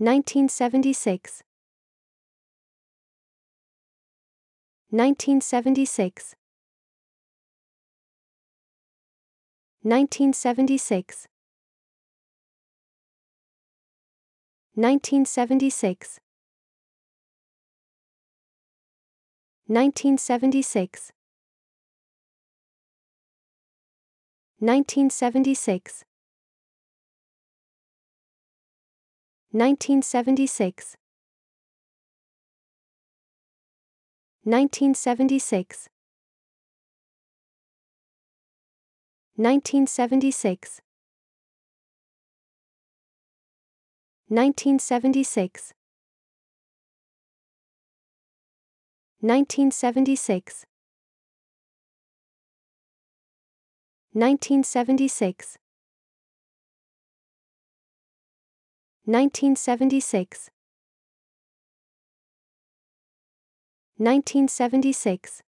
1976 1976 1976 1976 1976 1976 1976 1976 1976 1976 1976 1976 1976 1976